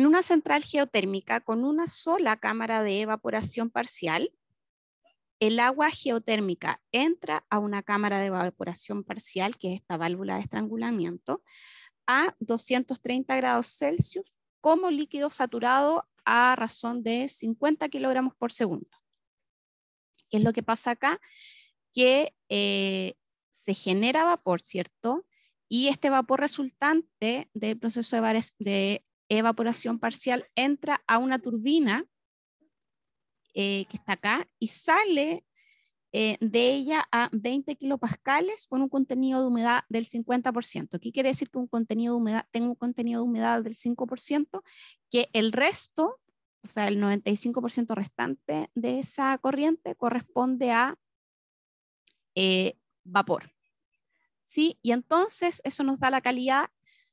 en una central geotérmica con una sola cámara de evaporación parcial, el agua geotérmica entra a una cámara de evaporación parcial, que es esta válvula de estrangulamiento, a 230 grados Celsius como líquido saturado a razón de 50 kilogramos por segundo. es lo que pasa acá? Que eh, se genera vapor, ¿cierto? Y este vapor resultante del proceso de, de evaporación parcial entra a una turbina eh, que está acá y sale eh, de ella a 20 kilopascales con un contenido de humedad del 50%. ¿Qué quiere decir que un contenido de humedad, tengo un contenido de humedad del 5%? Que el resto, o sea, el 95% restante de esa corriente corresponde a eh, vapor. ¿Sí? Y entonces eso nos da la calidad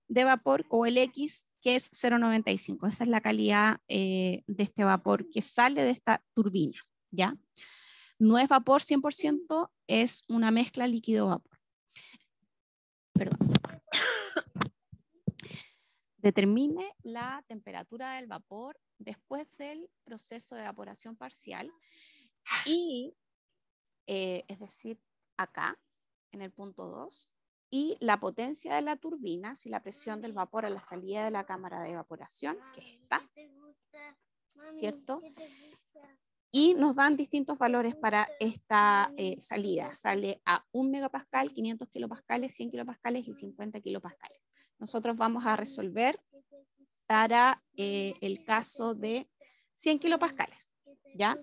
de vapor o el X que es 0,95. Esa es la calidad eh, de este vapor que sale de esta turbina, ¿ya? No es vapor 100%, es una mezcla líquido-vapor. Determine la temperatura del vapor después del proceso de evaporación parcial y, eh, es decir, acá, en el punto 2, y la potencia de la turbina, si la presión del vapor a la salida de la cámara de evaporación, que está ¿cierto? Y nos dan distintos valores para esta eh, salida. Sale a 1 megapascal, 500 kilopascales, 100 kilopascales y 50 kilopascales. Nosotros vamos a resolver para eh, el caso de 100 kilopascales, ¿ya?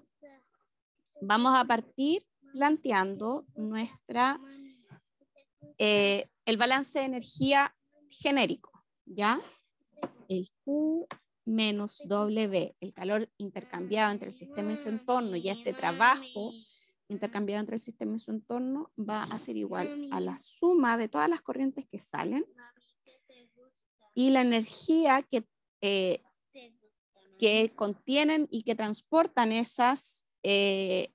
Vamos a partir planteando nuestra eh, el balance de energía genérico, ¿ya? El Q menos W, el calor intercambiado entre el sistema y su entorno, y este trabajo intercambiado entre el sistema y su entorno va a ser igual a la suma de todas las corrientes que salen y la energía que, eh, que contienen y que transportan esas, eh,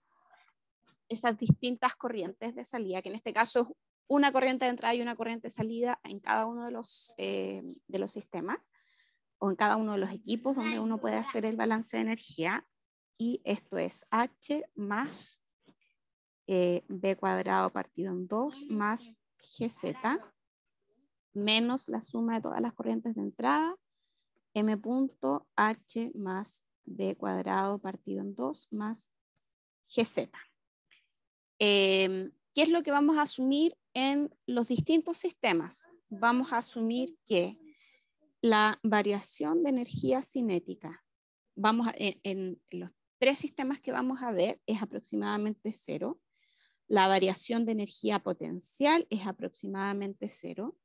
esas distintas corrientes de salida, que en este caso es una corriente de entrada y una corriente de salida en cada uno de los, eh, de los sistemas o en cada uno de los equipos donde uno puede hacer el balance de energía. Y esto es H más eh, B cuadrado partido en 2 más GZ menos la suma de todas las corrientes de entrada, M punto H más B cuadrado partido en 2 más GZ. Em, ¿Qué es lo que vamos a asumir en los distintos sistemas, vamos a asumir que la variación de energía cinética vamos en, en, los tres sistemas que vamos a ver es aproximadamente cero. La variación de energía potencial es aproximadamente cero.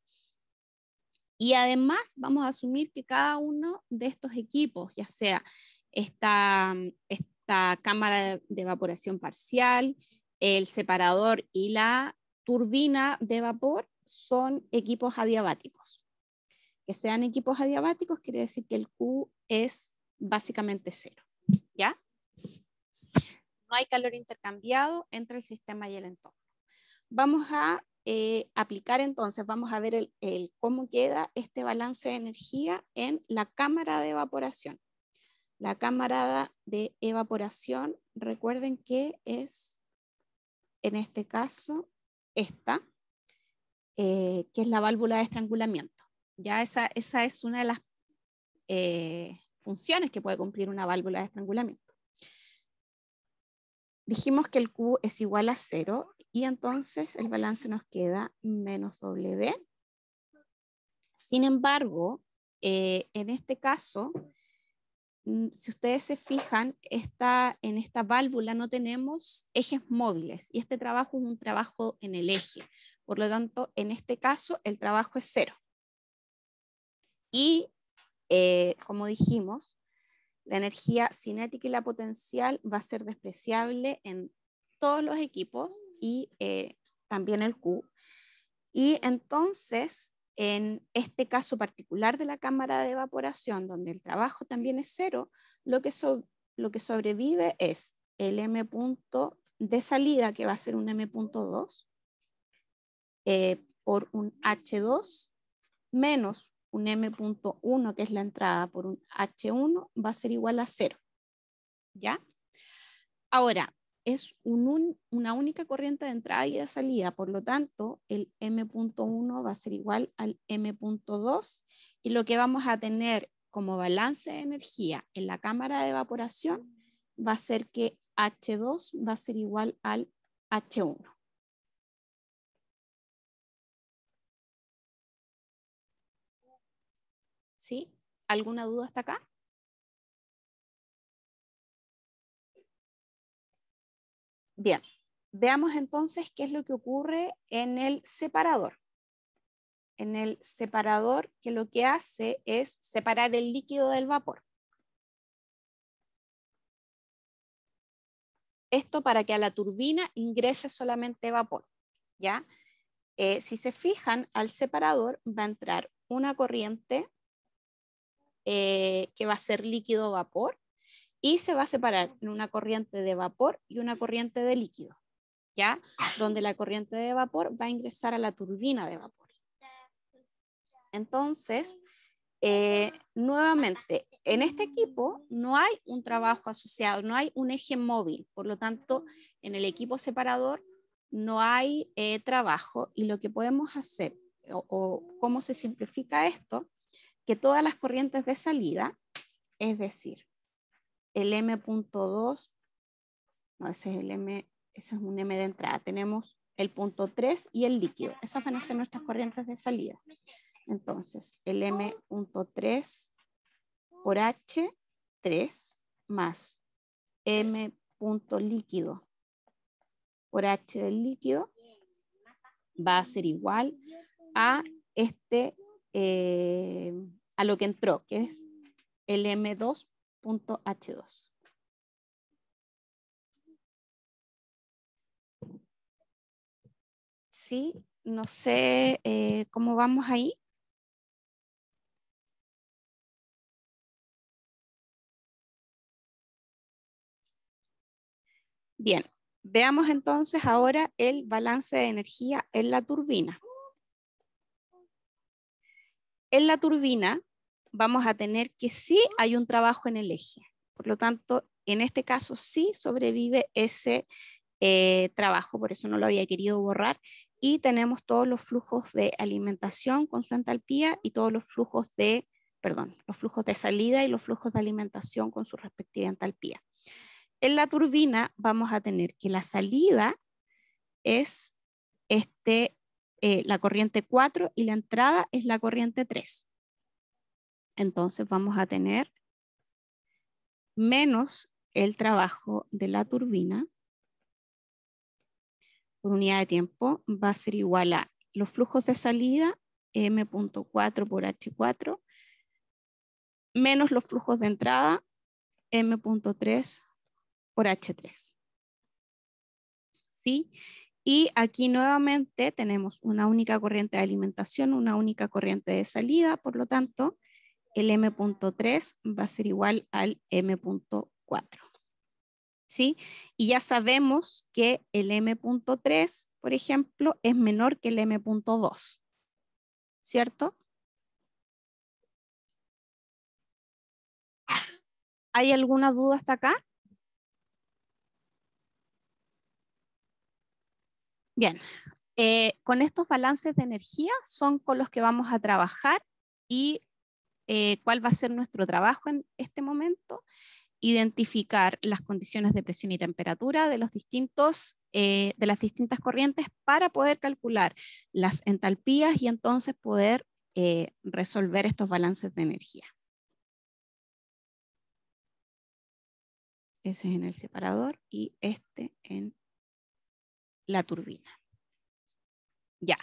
Y además vamos a asumir que cada uno de estos equipos, ya sea esta, esta cámara de evaporación parcial, el separador y la turbina de vapor son equipos adiabáticos. Que sean equipos adiabáticos quiere decir que el Q es básicamente cero. ¿Ya? No hay calor intercambiado entre el sistema y el entorno. Vamos a eh, aplicar entonces, vamos a ver el, cómo queda este balance de energía en la cámara de evaporación. La cámara de evaporación, recuerden que es, en este caso, esta, eh, que es la válvula de estrangulamiento. Ya esa, es una de las eh, funciones que puede cumplir una válvula de estrangulamiento. Dijimos que el Q es igual a cero y entonces el balance nos queda menos W. Sin embargo, eh, en este caso, Mm, si ustedes se fijan, esta, en esta válvula no tenemos ejes móviles y este trabajo es un trabajo en el eje. Por lo tanto, en este caso, el trabajo es cero. Y, eh, como dijimos, la energía cinética y la potencial va a ser despreciable en todos los equipos y eh, también el Q. Y entonces, en este caso particular de la cámara de evaporación, donde el trabajo también es cero, lo que, sobrevive es el M punto de salida, que va a ser un M punto eh, por un H2, menos un M punto punto1 que es la entrada, por un H1, va a ser igual a cero. ¿Ya? Ahora, es una única corriente de entrada y de salida, por lo tanto, el M.1 va a ser igual al M.2 y lo que vamos a tener como balance de energía en la cámara de evaporación va a ser que H2 va a ser igual al H1. ¿Sí? ¿Alguna duda hasta acá? Bien, veamos entonces qué es lo que ocurre en el separador. En el separador que lo que hace es separar el líquido del vapor. Esto para que a la turbina ingrese solamente vapor. ¿ya? Eh, si se fijan, al separador va a entrar una corriente eh, que va a ser líquido-vapor y se va a separar en una corriente de vapor y una corriente de líquido, ¿ya? Donde la corriente de vapor va a ingresar a la turbina de vapor. Entonces, eh, nuevamente, en este equipo no hay un trabajo asociado, no hay un eje móvil, por lo tanto, en el equipo separador no hay eh, trabajo y lo que podemos hacer o cómo se simplifica esto, que todas las corrientes de salida, es decir, el M.2, no, ese es el M, ese es un M de entrada, tenemos el punto 3 y el líquido. Esas van a ser nuestras corrientes de salida. Entonces, el M.3 por H3 más M punto líquido por H del líquido va a ser igual a este, eh, a lo que entró, que es el M2 H2. Sí, no sé eh, cómo vamos ahí. Bien, veamos entonces ahora el balance de energía en la turbina. En la turbina vamos a tener que sí hay un trabajo en el eje. Por lo tanto, en este caso sí sobrevive ese eh, trabajo, por eso no lo había querido borrar. Y tenemos todos los flujos de alimentación con su entalpía y todos los flujos de, perdón, los flujos de salida y los flujos de alimentación con su respectiva entalpía. En la turbina vamos a tener que la salida es este, eh, la corriente 4 y la entrada es la corriente 3 entonces vamos a tener menos el trabajo de la turbina por unidad de tiempo va a ser igual a los flujos de salida M.4 por H4 menos los flujos de entrada M.3 por H3. ¿Sí? Y aquí nuevamente tenemos una única corriente de alimentación, una única corriente de salida, por lo tanto, el M.3 va a ser igual al M.4. ¿Sí? Y ya sabemos que el M.3, por ejemplo, es menor que el M.2. ¿Cierto? ¿Hay alguna duda hasta acá? Bien, eh, con estos balances de energía son con los que vamos a trabajar y eh, cuál va a ser nuestro trabajo en este momento, identificar las condiciones de presión y temperatura de, los distintos, eh, de las distintas corrientes para poder calcular las entalpías y entonces poder eh, resolver estos balances de energía. Ese es en el separador y este en la turbina. Ya,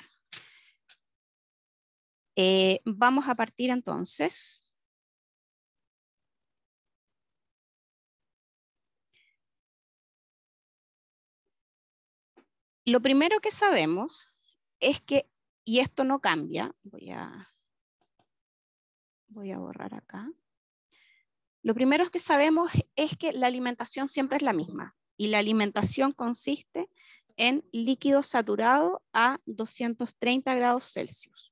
eh, vamos a partir entonces. Lo primero que sabemos es que, y esto no cambia, voy a, voy a borrar acá. Lo primero que sabemos es que la alimentación siempre es la misma y la alimentación consiste en líquido saturado a 230 grados Celsius.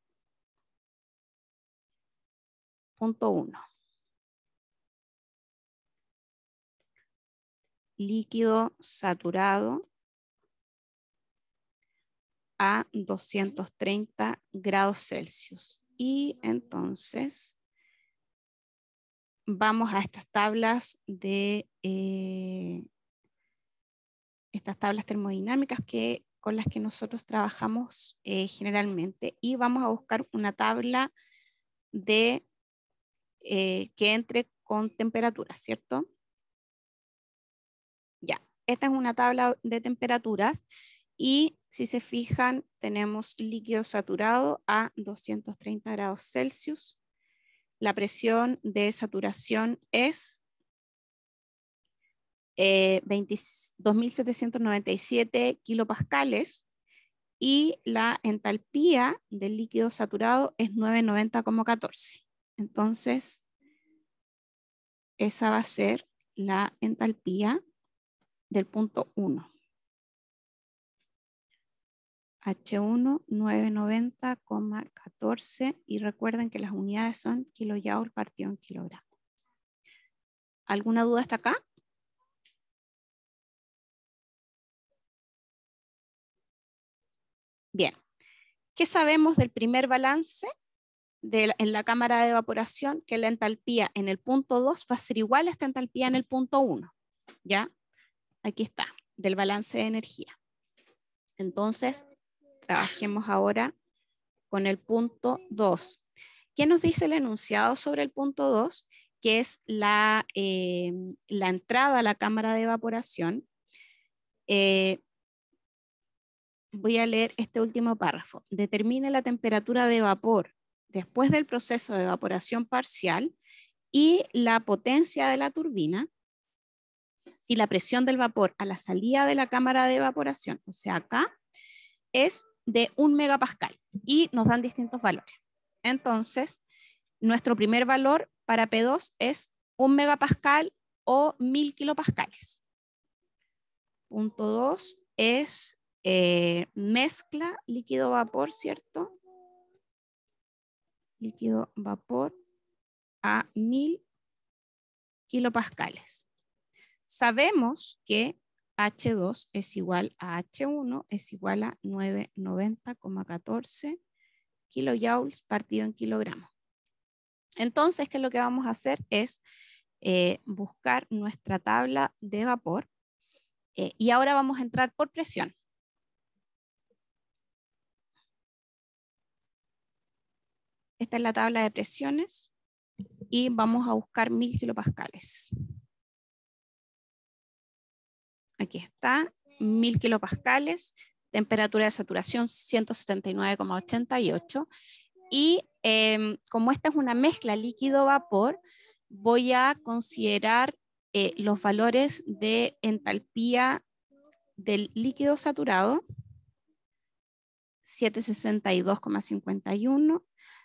Punto Líquido saturado a 230 grados Celsius. Y entonces vamos a estas tablas de eh, estas tablas termodinámicas que, con las que nosotros trabajamos eh, generalmente y vamos a buscar una tabla de eh, que entre con temperatura, ¿cierto? Ya, esta es una tabla de temperaturas y si se fijan tenemos líquido saturado a 230 grados Celsius. La presión de saturación es 2.797 eh, kilopascales y la entalpía del líquido saturado es 990,14. Entonces, esa va a ser la entalpía del punto 1. H1 990,14 y recuerden que las unidades son kilojoule partido en kilogramo. ¿Alguna duda hasta acá? Bien. ¿Qué sabemos del primer balance? en la cámara de evaporación que la entalpía en el punto 2 va a ser igual a esta entalpía en el punto 1. ¿Ya? Aquí está, del balance de energía. Entonces, trabajemos ahora con el punto 2. ¿Qué nos dice el enunciado sobre el punto 2? Que es la, eh, la entrada a la cámara de evaporación. Eh, voy a leer este último párrafo. Determine la temperatura de vapor después del proceso de evaporación parcial y la potencia de la turbina, si la presión del vapor a la salida de la cámara de evaporación, o sea, acá, es de un megapascal y nos dan distintos valores. Entonces, nuestro primer valor para P2 es un megapascal o mil kilopascales. Punto 2 es eh, mezcla líquido-vapor, ¿cierto? líquido vapor a 1000 kilopascales. Sabemos que H2 es igual a H1 es igual a 990,14 kilojoules partido en kilogramos. Entonces, ¿qué es lo que vamos a hacer? Es eh, buscar nuestra tabla de vapor eh, y ahora vamos a entrar por presión. Esta es la tabla de presiones y vamos a buscar 1000 kilopascales. Aquí está, 1000 kilopascales, temperatura de saturación 179,88. Y em, como esta es una mezcla líquido-vapor, voy a considerar eh, los valores de entalpía del líquido saturado, 762,51,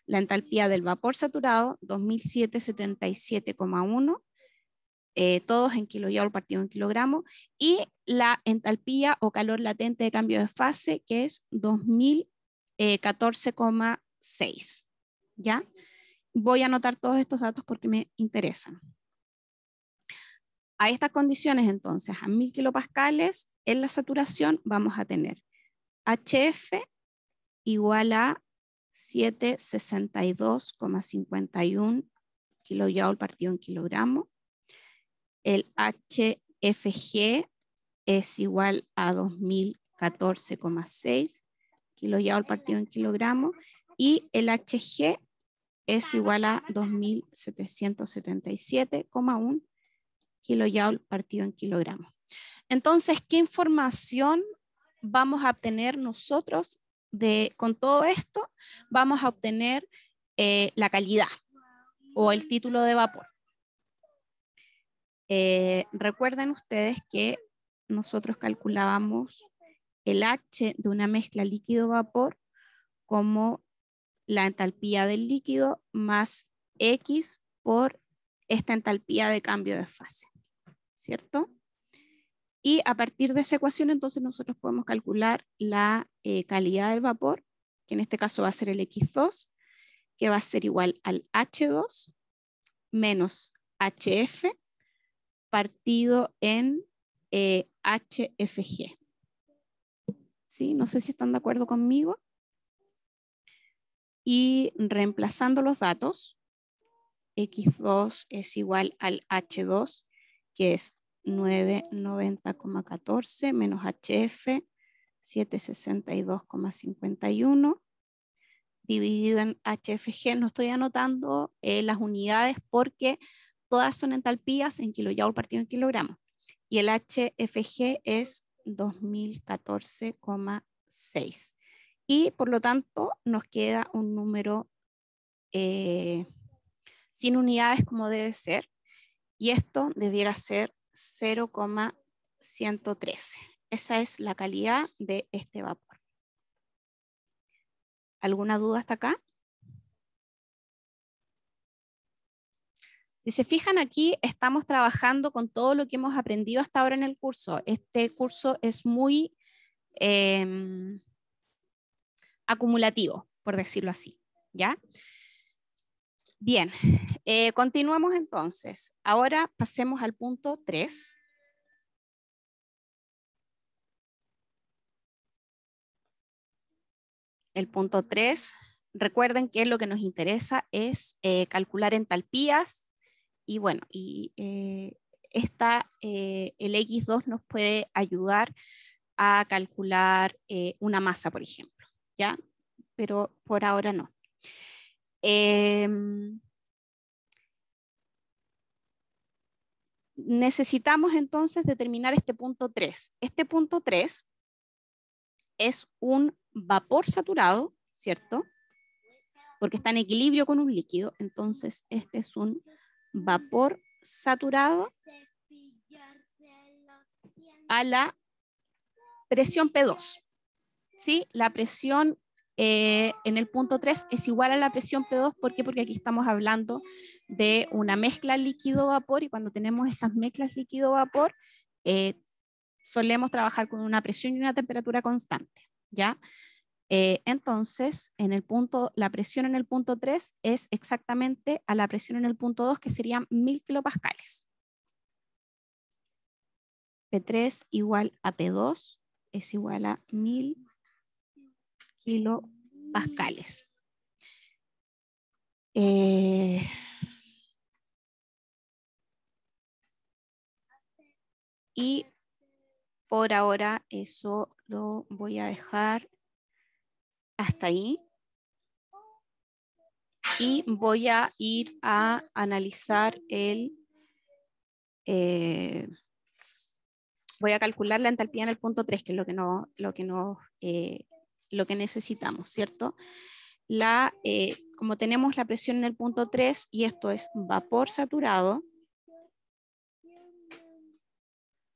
la entalpía del vapor saturado, 2.777,1 eh, todos en kilojoule partido en kilogramo, y la entalpía o calor latente de cambio de fase, que es 2014,6. Eh, ¿Ya? Voy a anotar todos estos datos porque me interesan. A estas condiciones, entonces, a 1000 kilopascales en la saturación, vamos a tener HF igual a 762,51 kilojoule partido en kilogramo. El HFG es igual a 2014,6 kilojoule partido en kilogramo y el HG es igual a 2777,1 kilojoule partido en kilogramo. Entonces, ¿qué información vamos a obtener nosotros con todo esto vamos a obtener eh, la calidad o el título de vapor. Eh, recuerden ustedes que nosotros calculábamos el H de una mezcla líquido-vapor como la entalpía del líquido más X por esta entalpía de cambio de fase, ¿cierto? Y a partir de esa ecuación, entonces nosotros podemos calcular la eh, calidad del vapor, que en este caso va a ser el X2, que va a ser igual al H2 menos HF partido en HFG. Eh, ¿Sí? No sé si están de acuerdo conmigo. Y reemplazando los datos, X2 es igual al H2, que es 990,14 menos HF 762,51 dividido en HFG. No estoy anotando eh, las unidades porque todas son entalpías en kilojoule partido en kilogramo. Y el HFG es 2014,6. Y por lo tanto nos queda un número eh, sin unidades como debe ser. Y esto debiera ser 0,113. Esa es la calidad de este vapor. ¿Alguna duda hasta acá? Si se fijan aquí, estamos trabajando con todo lo que hemos aprendido hasta ahora en el curso. Este curso es muy em, acumulativo, por decirlo así. ¿ya? Bien, eh, continuamos entonces. Ahora pasemos al punto 3. El punto 3, recuerden que lo que nos interesa es eh, calcular entalpías y bueno, y eh, el X2 nos puede ayudar a calcular una masa, por ejemplo, ¿ya? Pero por ahora no. Em, necesitamos entonces determinar este punto 3. Este punto 3 es un vapor saturado, ¿cierto? Porque está en equilibrio con un líquido, entonces este es un vapor saturado a la presión P2. ¿Sí? La presión eh, en el punto 3 es igual a la presión P2. ¿Por qué? Porque aquí estamos hablando de una mezcla líquido-vapor y cuando tenemos estas mezclas líquido-vapor, eh, solemos trabajar con una presión y una temperatura constante. ¿ya? Eh, entonces, en el punto, la presión en el punto 3 es exactamente a la presión en el punto 2, que serían 1000 kilopascales. P3 igual a P2 es igual a 1000 kilopascales. Eh, y por ahora eso lo voy a dejar hasta ahí. Y voy a ir a analizar el... Eh, voy a calcular la entalpía en el punto 3, que es lo que, no, lo que nos eh, lo que necesitamos, ¿cierto? La, eh, como tenemos la presión en el punto 3 y esto es vapor saturado,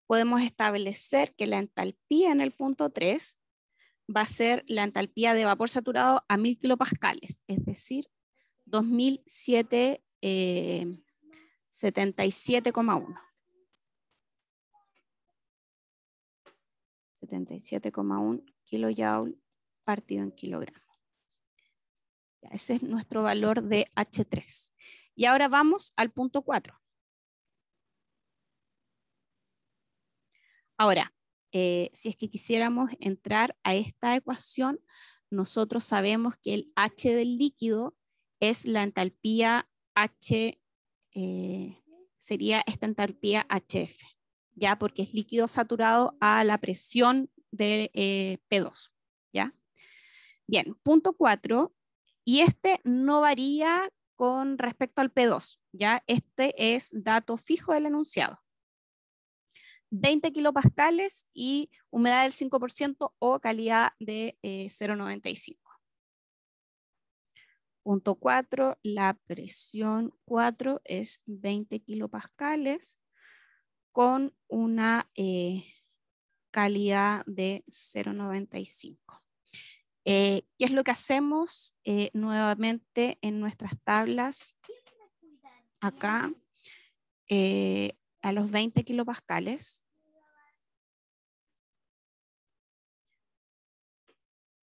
podemos establecer que la entalpía en el punto 3 va a ser la entalpía de vapor saturado a 1000 kilopascales, es decir, 2007, eh, 77,1. 77,1 partido en kilogramo. Ese es nuestro valor de H3. Y ahora vamos al punto 4. Ahora, eh, si es que quisiéramos entrar a esta ecuación, nosotros sabemos que el H del líquido es la entalpía H, eh, sería esta entalpía HF, ya porque es líquido saturado a la presión de eh, P2, ya. Bien, punto 4, y este no varía con respecto al P2, ¿ya? Este es dato fijo del enunciado. 20 kilopascales y humedad del 5% o calidad de 0,95. Eh, punto 4, la presión 4 es 20 kilopascales con una eh, calidad de 0,95. Eh, ¿Qué es lo que hacemos eh, nuevamente en nuestras tablas? Acá, eh, a los 20 kilopascales.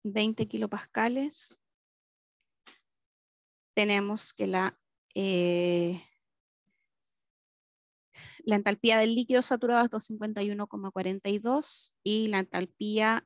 20 kilopascales. Tenemos que la, la entalpía del líquido saturado es 251,42 y la entalpía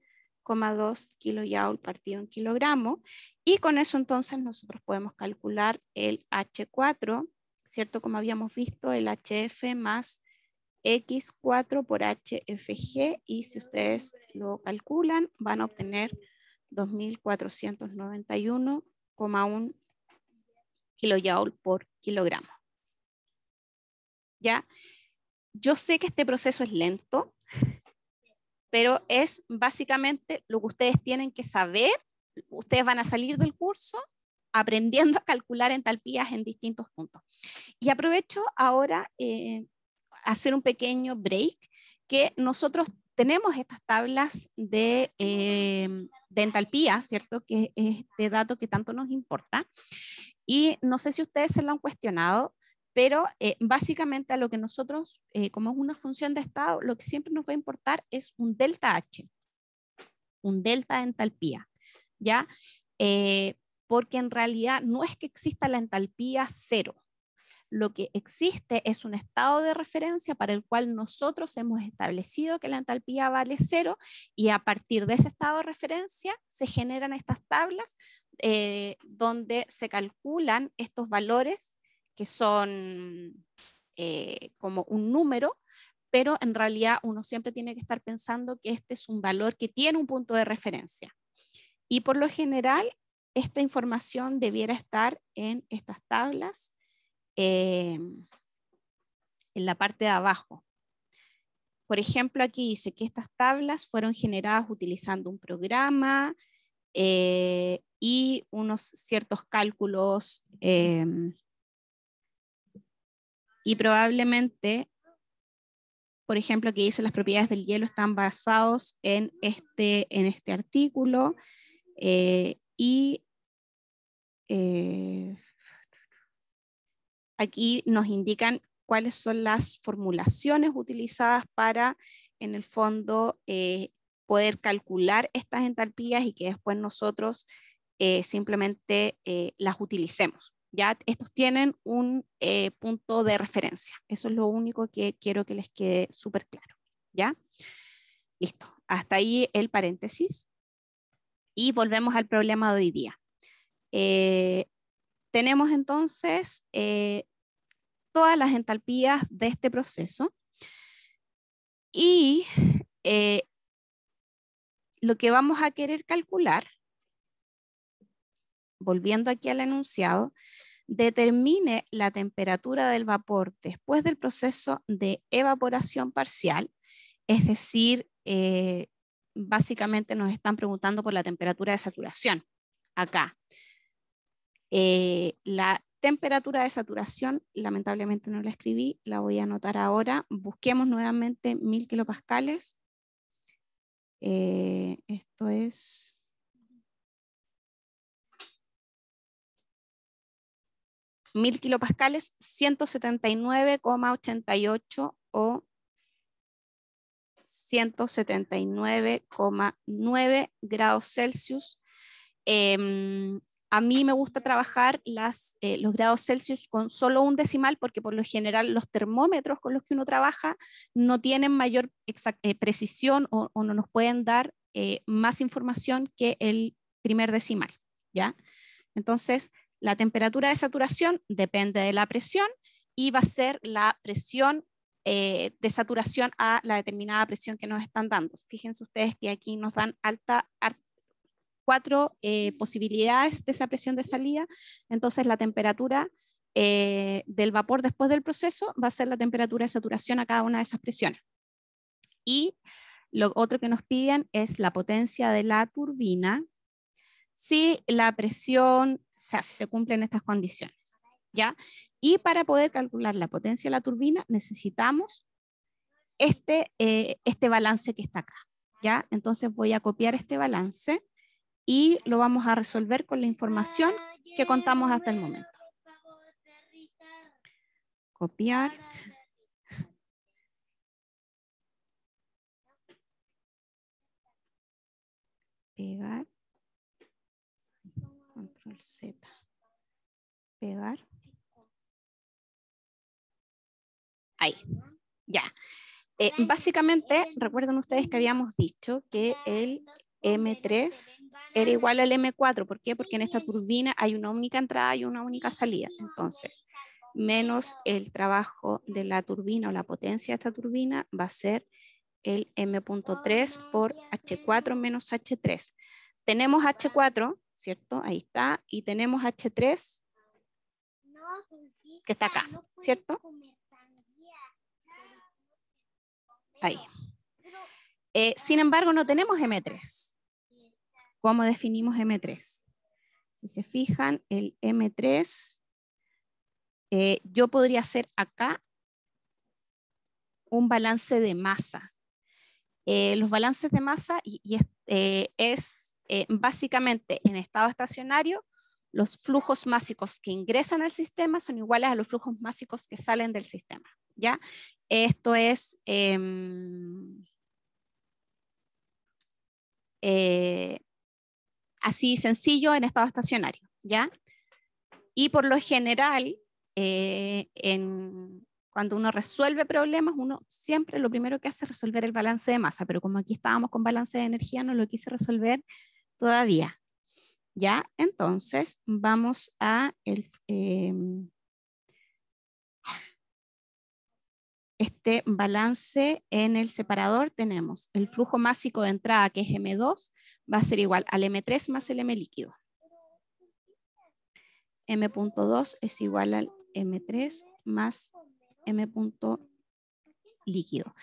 2 kilojoule partido en kilogramo. Y con eso entonces nosotros podemos calcular el H4, ¿cierto? Como habíamos visto, el HF más X4 por HFG. Y si ustedes lo calculan, van a obtener 2.491,1 kilojoule por kilogramo. ¿Ya? Yo sé que este proceso es lento, pero es básicamente lo que ustedes tienen que saber. Ustedes van a salir del curso aprendiendo a calcular entalpías en distintos puntos. Y aprovecho ahora eh, hacer un pequeño break, que nosotros tenemos estas tablas de, eh, de entalpía, ¿cierto? Que es este dato que tanto nos importa. Y no sé si ustedes se lo han cuestionado, pero eh, básicamente a lo que nosotros, eh, como es una función de estado, lo que siempre nos va a importar es un delta H, un delta de entalpía, ¿ya? Eh, porque en realidad no es que exista la entalpía cero. Lo que existe es un estado de referencia para el cual nosotros hemos establecido que la entalpía vale cero y a partir de ese estado de referencia se generan estas tablas donde se calculan estos valores que son eh, como un número, pero en realidad uno siempre tiene que estar pensando que este es un valor que tiene un punto de referencia. Y por lo general, esta información debiera estar en estas tablas, eh, en la parte de abajo. Por ejemplo, aquí dice que estas tablas fueron generadas utilizando un programa eh, y unos ciertos cálculos em, y probablemente, por ejemplo, que dice las propiedades del hielo están basados en este, en este artículo eh, y eh, aquí nos indican cuáles son las formulaciones utilizadas para, en el fondo, eh, poder calcular estas entalpías y que después nosotros simplemente las utilicemos. Ya estos tienen un eh, punto de referencia. Eso es lo único que quiero que les quede súper claro. ¿Ya? Listo. Hasta ahí el paréntesis. Y volvemos al problema de hoy día. Eh, tenemos entonces eh, todas las entalpías de este proceso. Y lo que vamos a querer calcular volviendo aquí al enunciado, determine la temperatura del vapor después del proceso de evaporación parcial, es decir, eh, básicamente nos están preguntando por la temperatura de saturación acá. Eh, la temperatura de saturación, lamentablemente no la escribí, la voy a anotar ahora. Busquemos nuevamente 1000 kilopascales. Eh, esto es 1000 kilopascales, 179,88 o 179,9 grados Celsius. Em, a mí me gusta trabajar eh, los grados Celsius con solo un decimal porque por lo general los termómetros con los que uno trabaja no tienen mayor eh, precisión o, o, no nos pueden dar eh, más información que el primer decimal. ¿ya? Entonces, la temperatura de saturación depende de la presión y va a ser la presión eh, de saturación a la determinada presión que nos están dando. Fíjense ustedes que aquí nos dan alta, cuatro eh, posibilidades de esa presión de salida. Entonces la temperatura eh, del vapor después del proceso va a ser la temperatura de saturación a cada una de esas presiones. Y lo otro que nos piden es la potencia de la turbina, si la presión o sea, si se cumplen estas condiciones. ¿ya? Y para poder calcular la potencia de la turbina necesitamos este, eh, este balance que está acá. ¿ya? Entonces voy a copiar este balance y lo vamos a resolver con la información que contamos hasta el momento. Copiar. Pegar. Z. Pegar. Ahí, ya. Eh, básicamente, recuerden ustedes que habíamos dicho que el M3 era igual al M4. ¿Por qué? Porque en esta turbina hay una única entrada y una única salida. Entonces, menos el trabajo de la turbina o la potencia de esta turbina va a ser el M.3 por H4 menos H3. Tenemos H4, ¿cierto? Ahí está. Y tenemos H3, que está acá, ¿cierto? Ahí. Eh, sin embargo, no tenemos M3. ¿Cómo definimos M3? Si se fijan, el M3, eh, yo podría hacer acá un balance de masa. Eh, los balances de masa es eh, básicamente en estado estacionario, los flujos másicos que ingresan al sistema son iguales a los flujos másicos que salen del sistema. ¿ya? Esto es... Em, eh, así sencillo en estado estacionario, ¿ya? Y por lo general, eh, cuando uno resuelve problemas, uno siempre lo primero que hace es resolver el balance de masa, pero como aquí estábamos con balance de energía, no lo quise resolver todavía. ¿Ya? Entonces vamos a em, este balance en el separador. Tenemos el flujo másico de entrada, que es M2, va a ser igual al M3 más el M líquido. M.2 es igual al M3 más M. líquido.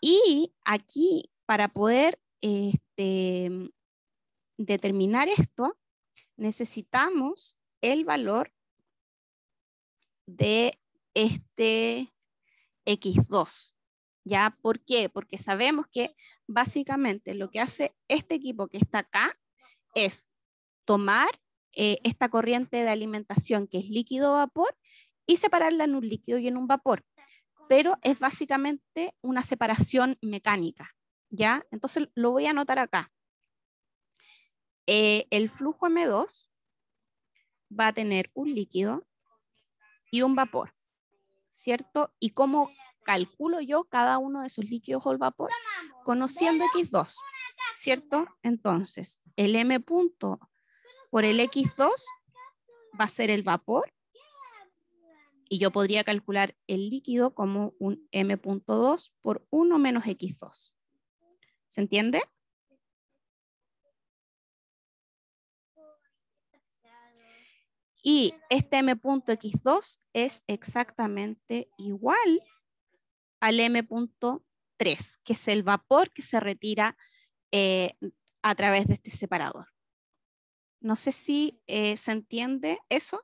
Y aquí, para poder este, determinar esto, necesitamos el valor de este X2. ¿Ya? ¿Por qué? Porque sabemos que básicamente lo que hace este equipo que está acá es tomar eh, esta corriente de alimentación que es líquido-vapor y separarla en un líquido y en un vapor. Pero es básicamente una separación mecánica. ¿Ya? Entonces lo voy a anotar acá. Eh, el flujo M2 va a tener un líquido y un vapor, ¿cierto? ¿Y cómo calculo yo cada uno de esos líquidos o el vapor? Conociendo X2, ¿cierto? Entonces, el M punto por el X2 va a ser el vapor y yo podría calcular el líquido como un M.2 por 1 menos X2. ¿Se entiende? Y este m.x2 es exactamente igual al m.3, que es el vapor que se retira eh, a través de este separador. No sé si eh, se entiende eso.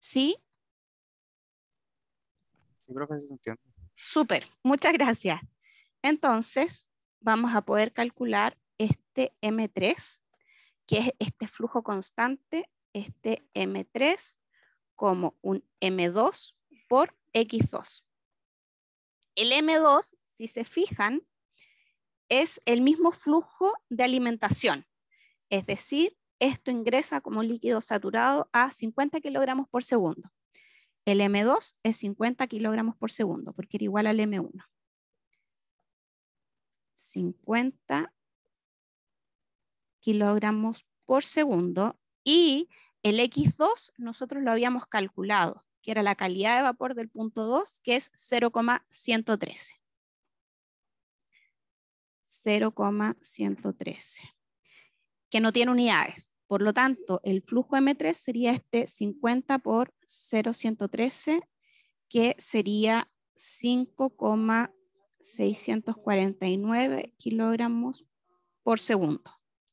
¿Sí? Yo creo se entiende. Súper, muchas gracias. Entonces, vamos a poder calcular este M3, que es este flujo constante, este M3 como un M2 por X2. El M2, si se fijan, es el mismo flujo de alimentación, es decir, esto ingresa como líquido saturado a 50 kilogramos por segundo. El M2 es 50 kilogramos por segundo, porque era igual al M1. 50 kilogramos por segundo y el X2 nosotros lo habíamos calculado, que era la calidad de vapor del punto 2, que es 0,113. 0,113, que no tiene unidades. Por lo tanto, el flujo M3 sería este 50 por 0,113, que sería 5,649 kilogramos por segundo.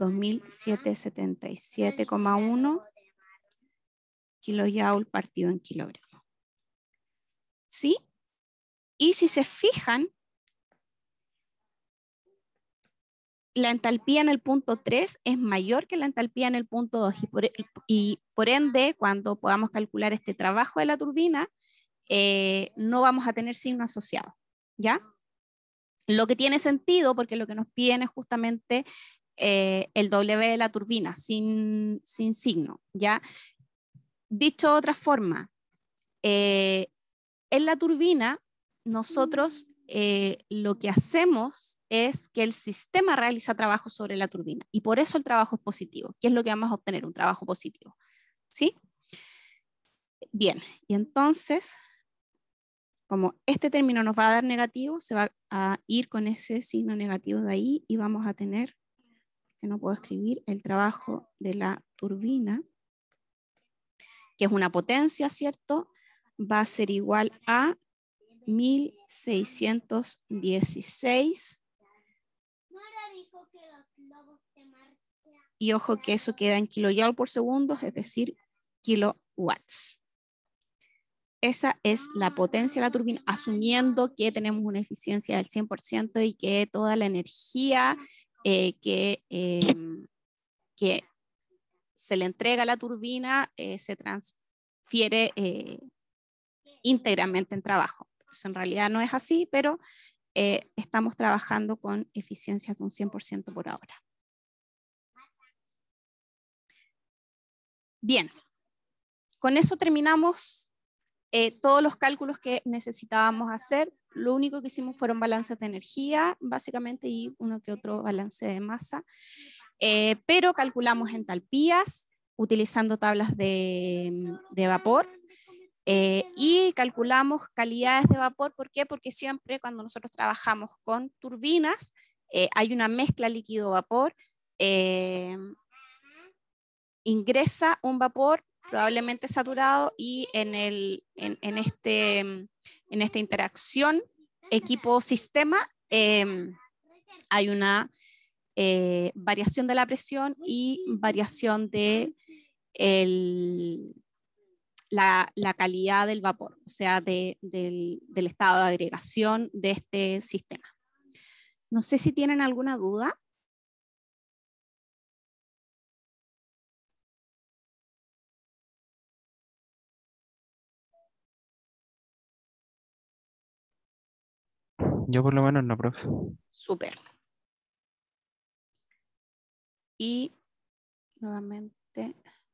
2.777,1 kilojoule partido en kilogramo. ¿Sí? Y si se fijan, la entalpía en el punto 3 es mayor que la entalpía en el punto 2 e, y por, ende, cuando podamos calcular este trabajo de la turbina, eh, no vamos a tener signo asociado, ¿ya? Lo que tiene sentido, porque lo que nos piden es justamente eh, el W de la turbina, sin, signo, ¿ya? Dicho de otra forma, eh, en la turbina nosotros mm. eh, lo que hacemos es que el sistema realiza trabajo sobre la turbina y por eso el trabajo es positivo. ¿Qué es lo que vamos a obtener? Un trabajo positivo. ¿Sí? Bien, y entonces, como este término nos va a dar negativo, se va a ir con ese signo negativo de ahí y vamos a tener que no puedo escribir, el trabajo de la turbina, que es una potencia, ¿cierto? Va a ser igual a 1616. Y ojo que eso queda en kilojoules por segundo, es decir, kilowatts. Esa es la potencia de la turbina, asumiendo que tenemos una eficiencia del 100% y que toda la energía eh, em, que, se le entrega la turbina eh, se transfiere eh, íntegramente en trabajo. Pues, en realidad no es así, pero estamos trabajando con eficiencias de un 100% por ahora. Bien, con eso terminamos todos los cálculos que necesitábamos hacer lo único que hicimos fueron balances de energía, básicamente, y uno que otro balance de masa, eh, pero calculamos entalpías utilizando tablas de, de vapor eh, y calculamos calidades de vapor. ¿Por qué? Porque siempre cuando nosotros trabajamos con turbinas eh, hay una mezcla líquido-vapor. ingresa un vapor probablemente saturado y en, el, en, en este en esta interacción equipo-sistema em, hay una eh, variación de la presión y variación de la, calidad del vapor, o sea, del estado de agregación de este sistema. No sé si tienen alguna duda. Yo por lo menos no, profe. Súper. Y nuevamente